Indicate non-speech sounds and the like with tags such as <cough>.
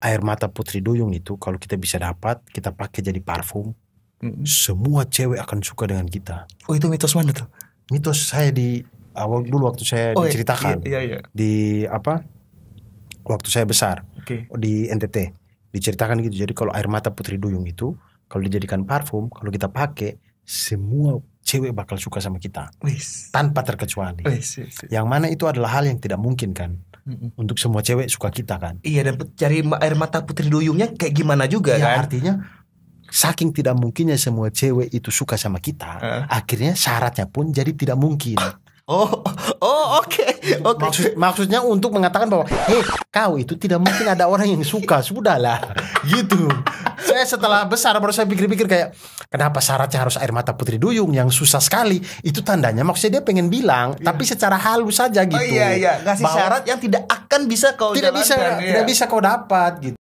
air mata Putri Duyung itu kalau kita bisa dapat kita pakai jadi parfum mm-hmm. semua cewek akan suka dengan kita oh itu mitos mana tuh mitos saya di awal dulu waktu saya oh, iya, diceritakan iya, iya, iya. di apa waktu saya besar okay. di NTT diceritakan gitu jadi kalau air mata Putri Duyung itu kalau dijadikan parfum kalau kita pakai semua cewek bakal suka sama kita Wiss. tanpa terkecuali yang mana itu adalah hal yang tidak mungkin kan untuk semua cewek suka kita kan. Iya dan cari air mata putri duyungnya kayak gimana juga ya, kan. Artinya saking tidak mungkinnya semua cewek itu suka sama kita, uh. akhirnya syaratnya pun jadi tidak mungkin. <laughs> Oh, Oh oke. Okay. Okay. Maksud, maksudnya untuk mengatakan bahwa, hei kau itu tidak mungkin ada orang yang suka sudahlah <laughs> gitu. Saya setelah besar baru saya pikir-pikir kayak kenapa syaratnya harus air mata putri duyung yang susah sekali itu tandanya maksudnya dia pengen bilang yeah. tapi secara halus saja oh, gitu. Oh iya iya ngasih bahwa, syarat yang tidak akan bisa kau tidak jalankan, bisa iya. tidak bisa kau dapat gitu.